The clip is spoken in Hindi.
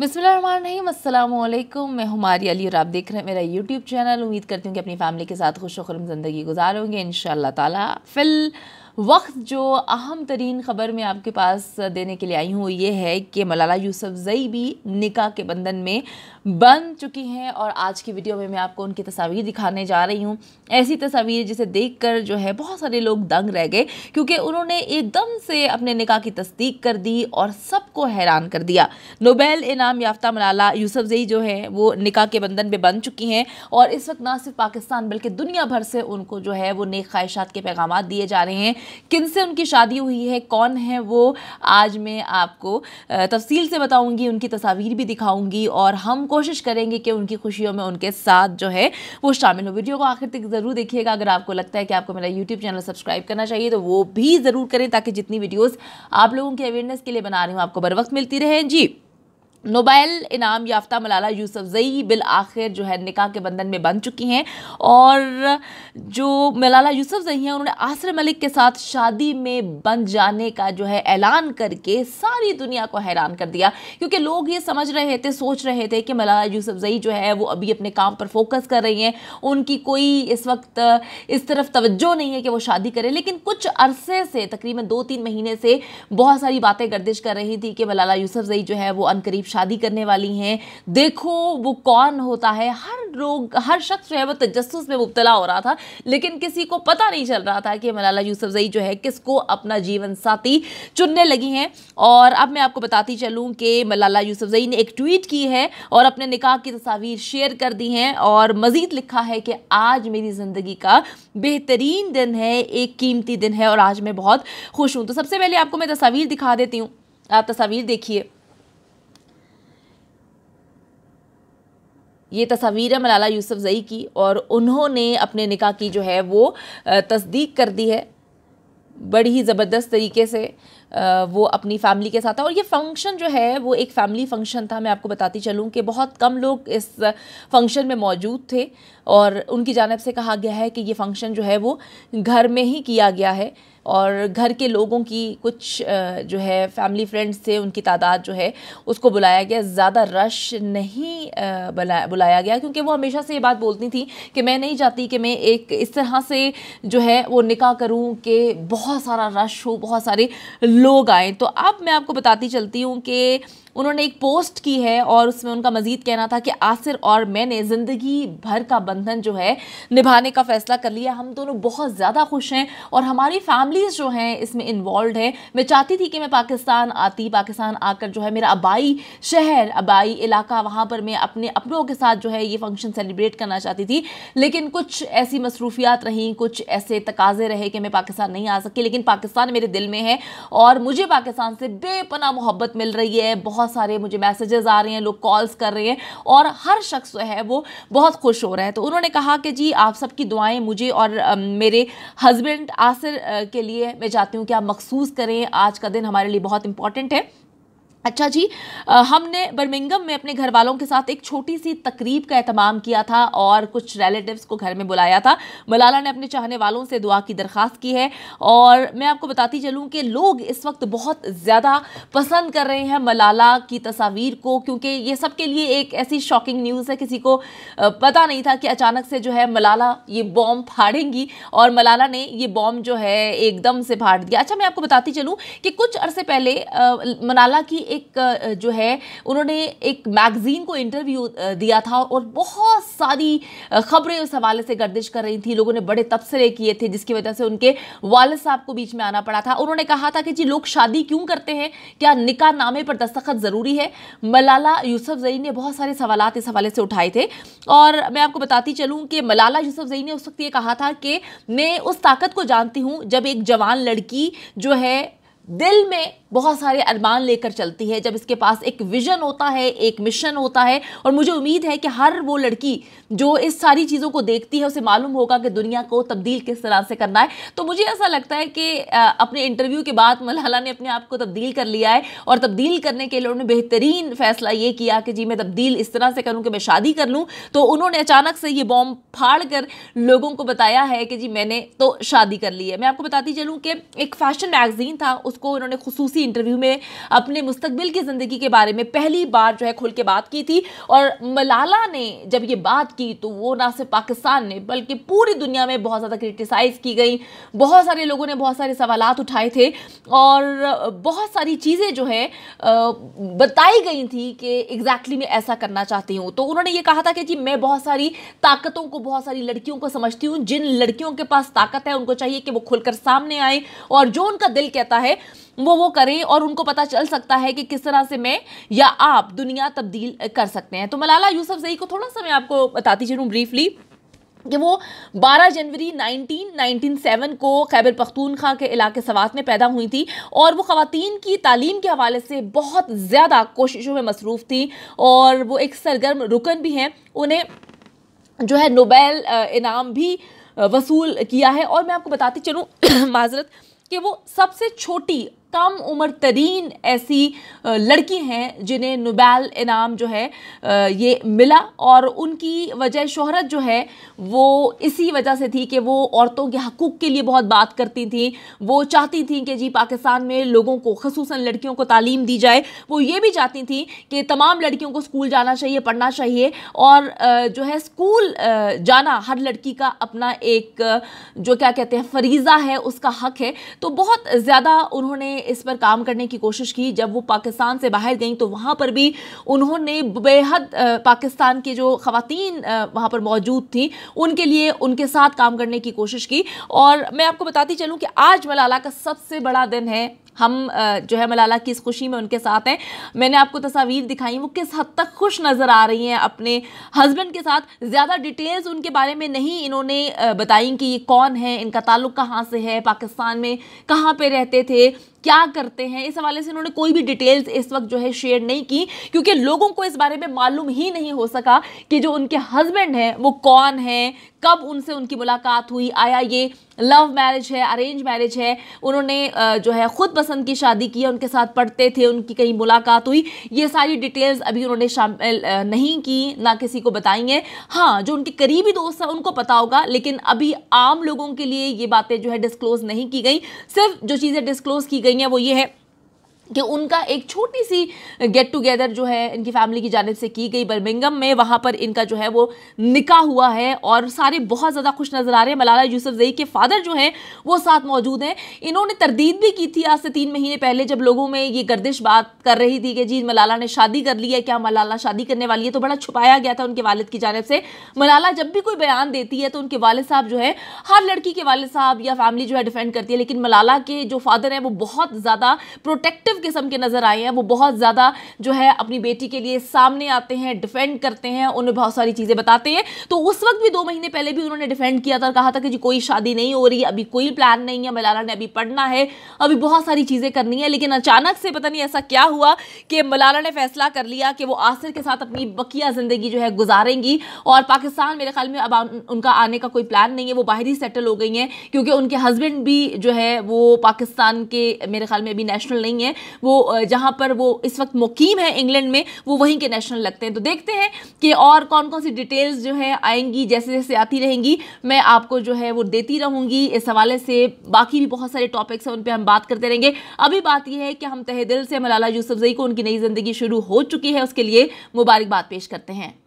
बसमिलकुम मैं हमारी अली और आप देख रहे हैं मेरा यूट्यूब चैनल उम्मीद करती हूँ कि अपनी फैमिली के साथ खुश होकर जिंदगी गुजारोंगे इन ताला फिल वक्त जो अहम तरीन ख़बर में आपके पास देने के लिए आई हूँ ये है कि मलाला यूसुफजई भी निका के बंधन में बन चुकी हैं और आज की वीडियो में मैं आपको उनकी तस्वीर दिखाने जा रही हूँ ऐसी तस्वीर जिसे देख कर जो है बहुत सारे लोग दंग रह गए क्योंकि उन्होंने एकदम से अपने निका की तस्दीक कर दी और सबको हैरान कर दिया नोबेल इनाम याफ्ता मलाला यूसुफजई जो है वो निका के बंधन में बन चुकी हैं और इस वक्त ना सिर्फ पाकिस्तान बल्कि दुनिया भर से उनको जो है वो नेक ख्वाहिशात के पैगाम दिए जा रहे हैं किन से उनकी शादी हुई है कौन है वो आज मैं आपको तफसील से बताऊंगी उनकी तस्वीर भी दिखाऊंगी और हम कोशिश करेंगे कि उनकी खुशियों में उनके साथ जो है वो शामिल हो वीडियो को आखिर तक ज़रूर देखिएगा अगर आपको लगता है कि आपको मेरा यूट्यूब चैनल सब्सक्राइब करना चाहिए तो वो भी ज़रूर करें ताकि जितनी वीडियोज़ आप लोगों की अवेयरनेस के लिए बना रही हूँ आपको बर वक्त मिलती रहे जी नोबेल इनाम याफ्ता मलाला यूसुफजई बिल आखिर जो है निकाह के बंधन में बन चुकी हैं और जो मलाला यूसुफजई हैं उन्होंने आसर मलिक के साथ शादी में बन जाने का जो है ऐलान करके सारी दुनिया को हैरान कर दिया क्योंकि लोग ये समझ रहे थे सोच रहे थे कि मलाला यूसुफजई जो है वो अभी अपने काम पर फोकस कर रही हैं उनकी कोई इस वक्त इस तरफ तवज्जो नहीं है कि वो शादी करें लेकिन कुछ अरसे से तकरीबन दो तीन महीने से बहुत सारी बातें गर्दिश कर रही थी कि मलाला यूसुफजई जो है वो अनकरीब शादी करने वाली हैं देखो वो कौन होता है हर लोग हर शख्स जो है वो तजस में मुबतला हो रहा था लेकिन किसी को पता नहीं चल रहा था कि मलाला यूसफजई जो है किसको अपना जीवन साथी चुनने लगी हैं और अब मैं आपको बताती चलूँ कि मलाला यूसफजई ने एक ट्वीट की है और अपने निकाह की तस्वीर शेयर कर दी हैं और मज़ीद लिखा है कि आज मेरी ज़िंदगी का बेहतरीन दिन है एक कीमती दिन है और आज मैं बहुत खुश हूँ तो सबसे पहले आपको मैं तस्वीर दिखा देती हूँ आप तस्वीर देखिए ये तस्वीर है मलाला यूसुफ जई की और उन्होंने अपने निकाह की जो है वो तस्दीक कर दी है बड़ी ही ज़बरदस्त तरीके से वो अपनी फैमिली के साथ था और ये फंक्शन जो है वो एक फैमिली फंक्शन था मैं आपको बताती चलूँ कि बहुत कम लोग इस फंक्शन में मौजूद थे और उनकी जानब से कहा गया है कि ये फंक्शन जो है वो घर में ही किया गया है और घर के लोगों की कुछ जो है फैमिली फ्रेंड्स थे उनकी तादाद जो है उसको बुलाया गया ज़्यादा रश नहीं बुलाया बुलाया गया क्योंकि वो हमेशा से ये बात बोलती थी कि मैं नहीं चाहती कि मैं एक इस तरह से जो है वो निकाह करूँ कि बहुत सारा रश हो बहुत सारे लोग आएँ तो अब मैं आपको बताती चलती हूँ कि उन्होंने एक पोस्ट की है और उसमें उनका मजीद कहना था कि आसिर और मैंने ज़िंदगी भर का बंधन जो है निभाने का फ़ैसला कर लिया हम दोनों बहुत ज़्यादा खुश हैं और हमारी फैमिलीज़ जो हैं इसमें इन्वॉल्व है मैं चाहती थी कि मैं पाकिस्तान आती पाकिस्तान आकर जो है मेरा आबाई शहर आबाई इलाका वहाँ पर मैं अपने अपनों के साथ जो है ये फंक्शन सेलिब्रेट करना चाहती थी लेकिन कुछ ऐसी मसरूफियात रहीं कुछ ऐसे तकाजे रहे कि मैं पाकिस्तान नहीं आ सकी लेकिन पाकिस्तान मेरे दिल में है और मुझे पाकिस्तान से बेपना मोहब्बत मिल रही है बहुत बहुत सारे मुझे मैसेजेस आ रहे हैं लोग कॉल्स कर रहे हैं और हर शख्स जो है वो बहुत खुश हो रहा है तो उन्होंने कहा कि जी आप सबकी दुआएं मुझे और मेरे हस्बैंड आसिर के लिए मैं चाहती हूँ कि आप मखसूस करें आज का दिन हमारे लिए बहुत इंपॉर्टेंट है अच्छा जी हमने बर्मिंगम में अपने घर वालों के साथ एक छोटी सी तकरीब का अहतमाम किया था और कुछ रिलेटिव्स को घर में बुलाया था मलाला ने अपने चाहने वालों से दुआ की दरख्वास्त की है और मैं आपको बताती चलूँ कि लोग इस वक्त बहुत ज़्यादा पसंद कर रहे हैं मलाला की तस्वीर को क्योंकि ये सब के लिए एक ऐसी शॉकिंग न्यूज़ है किसी को पता नहीं था कि अचानक से जो है मलाला ये बॉम्ब फाड़ेंगी और मलाला ने ये बॉम्ब जो है एकदम से फाड़ दिया अच्छा मैं आपको बताती चलूँ कि कुछ अरसे पहले मलाला की एक जो है उन्होंने एक मैगज़ीन को इंटरव्यू दिया था और बहुत सारी खबरें उस हवाले से गर्दिश कर रही थी लोगों ने बड़े तबसरे किए थे जिसकी वजह से उनके वालद साहब को बीच में आना पड़ा था उन्होंने कहा था कि जी लोग शादी क्यों करते हैं क्या निका नामे पर दस्तखत ज़रूरी है मलाला यूसफ जई ने बहुत सारे सवाल इस हवाले से उठाए थे और मैं आपको बताती चलूँ कि मलाला यूसुफ जई ने उस वक्त ये कहा था कि मैं उस ताकत को जानती हूँ जब एक जवान लड़की जो है दिल में बहुत सारे अरमान लेकर चलती है जब इसके पास एक विजन होता है एक मिशन होता है और मुझे उम्मीद है कि हर वो लड़की जो इस सारी चीज़ों को देखती है उसे मालूम होगा कि दुनिया को तब्दील किस तरह से करना है तो मुझे ऐसा लगता है कि अपने इंटरव्यू के बाद मलाला ने अपने आप को तब्दील कर लिया है और तब्दील करने के लिए उन्होंने बेहतरीन फैसला ये किया कि जी मैं तब्दील इस तरह से करूँ कि मैं शादी कर लूँ तो उन्होंने अचानक से ये बॉम्ब फाड़ कर लोगों को बताया है कि जी मैंने तो शादी कर ली है मैं आपको बताती चलूँ कि एक फैशन मैगज़ीन था उसको उन्होंने खसूसी इंटरव्यू में अपने मुस्तबिल की ज़िंदगी के बारे में पहली बार जो है खुल के बात की थी और मलाला ने जब ये बात की तो वो ना सिर्फ पाकिस्तान ने बल्कि पूरी दुनिया में बहुत ज़्यादा क्रिटिसाइज़ की गई बहुत सारे लोगों ने बहुत सारे सवाल उठाए थे और बहुत सारी चीज़ें जो है बताई गई थी कि एग्जैक्टली मैं ऐसा करना चाहती हूँ तो उन्होंने ये कहा था कि जी मैं बहुत सारी ताकतों को बहुत सारी लड़कियों को समझती हूँ जिन लड़कियों के पास ताकत है उनको चाहिए कि वो खुलकर सामने आए और जो उनका दिल कहता है वो वो करें और उनको पता चल सकता है कि किस तरह से मैं या आप दुनिया तब्दील कर सकते हैं तो मलाला यूसफ जई को थोड़ा सा मैं आपको बताती चलूँ ब्रीफली कि वो 12 जनवरी 1997 को खैबर पख्तूनखा के इलाके सवात में पैदा हुई थी और वो ख़वातीन की तालीम के हवाले से बहुत ज़्यादा कोशिशों में मसरूफ़ थी और वो एक सरगर्म रुकन भी हैं उन्हें जो है नोबेल इनाम भी वसूल किया है और मैं आपको बताती चलूँ माजरत कि वो सबसे छोटी कम उम्र तरीन ऐसी लड़की हैं जिन्हें नोबेल इनाम जो है ये मिला और उनकी वजह शोहरत जो है वो इसी वजह से थी कि वो औरतों के हकूक़ के लिए बहुत बात करती थी वो चाहती थी कि जी पाकिस्तान में लोगों को खसूस लड़कियों को तालीम दी जाए वो ये भी चाहती थी कि तमाम लड़कियों को स्कूल जाना चाहिए पढ़ना चाहिए और जो है स्कूल जाना हर लड़की का अपना एक जो क्या कहते हैं फरीज़ा है उसका हक है तो बहुत ज़्यादा उन्होंने इस पर काम करने की कोशिश की जब वो पाकिस्तान से बाहर गई तो वहाँ पर भी उन्होंने बेहद पाकिस्तान की जो खातन वहाँ पर मौजूद थी उनके लिए उनके साथ काम करने की कोशिश की और मैं आपको बताती चलूँ कि आज मलाला का सबसे बड़ा दिन है हम जो है मलाला की इस खुशी में उनके साथ हैं मैंने आपको तस्वीर दिखाई वो किस हद तक खुश नज़र आ रही हैं अपने हस्बैंड के साथ ज़्यादा डिटेल्स उनके बारे में नहीं इन्होंने बताई कि ये कौन है इनका ताल्लुक़ कहाँ से है पाकिस्तान में कहाँ पे रहते थे क्या करते हैं इस हवाले से उन्होंने कोई भी डिटेल्स इस वक्त जो है शेयर नहीं की क्योंकि लोगों को इस बारे में मालूम ही नहीं हो सका कि जो उनके हस्बैंड हैं वो कौन है कब उनसे उनकी मुलाकात हुई आया ये लव मैरिज है अरेंज मैरिज है उन्होंने जो है ख़ुद पसंद की शादी की है उनके साथ पढ़ते थे उनकी कहीं मुलाकात हुई ये सारी डिटेल्स अभी उन्होंने शामिल नहीं की ना किसी को बताई हैं हाँ जो उनके करीबी दोस्त हैं उनको पता होगा लेकिन अभी आम लोगों के लिए ये बातें जो है डिस्क्लोज़ नहीं की गई सिर्फ जो चीज़ें डिस्क्लोज़ की गई देंगे वो ये है कि उनका एक छोटी सी गेट टुगेदर जो है इनकी फैमिली की जानब से की गई बर्मिंगम में वहाँ पर इनका जो है वो निका हुआ है और सारे बहुत ज़्यादा खुश नज़र आ रहे हैं मलाला यूसुफ जई के फादर जो हैं वो साथ मौजूद हैं इन्होंने तरदीद भी की थी आज से तीन महीने पहले जब लोगों में ये गर्दिश बात कर रही थी कि जी मलाला ने शादी कर ली है क्या मलाला शादी करने वाली है तो बड़ा छुपाया गया था उनके वालद की जानब से मलाला जब भी कोई बयान देती है तो उनके वालद साहब जो है हर लड़की के वाल साहब या फैमिली जो है डिफेंड करती है लेकिन मलाला के जो फादर हैं वो बहुत ज़्यादा प्रोटेक्टिव एग्रेसिव किस्म के नज़र आए हैं वो बहुत ज़्यादा जो है अपनी बेटी के लिए सामने आते हैं डिफेंड करते हैं उन्हें बहुत सारी चीज़ें बताते हैं तो उस वक्त भी दो महीने पहले भी उन्होंने डिफेंड किया था कहा था कि जी कोई शादी नहीं हो रही अभी कोई प्लान नहीं है मलाला ने अभी पढ़ना है अभी बहुत सारी चीज़ें करनी है लेकिन अचानक से पता नहीं ऐसा क्या हुआ कि मलाला ने फैसला कर लिया कि वो आसिर के साथ अपनी बकिया ज़िंदगी जो है गुजारेंगी और पाकिस्तान मेरे ख्याल में अब उनका आने का कोई प्लान नहीं है वो बाहर ही सेटल हो गई हैं क्योंकि उनके हस्बैंड भी जो है वो पाकिस्तान के मेरे ख्याल में अभी नेशनल नहीं है वो जहां पर वो इस वक्त मुकीम है इंग्लैंड में वो वहीं के नेशनल लगते हैं तो देखते हैं कि और कौन कौन सी डिटेल्स जो है आएंगी जैसे जैसे आती रहेंगी मैं आपको जो है वो देती रहूंगी इस हवाले से बाकी भी बहुत सारे टॉपिक्स हैं उन पर हम बात करते रहेंगे अभी बात यह है कि हम तहे दिल से मलाला यूसुफ को उनकी नई ज़िंदगी शुरू हो चुकी है उसके लिए मुबारकबाद पेश करते हैं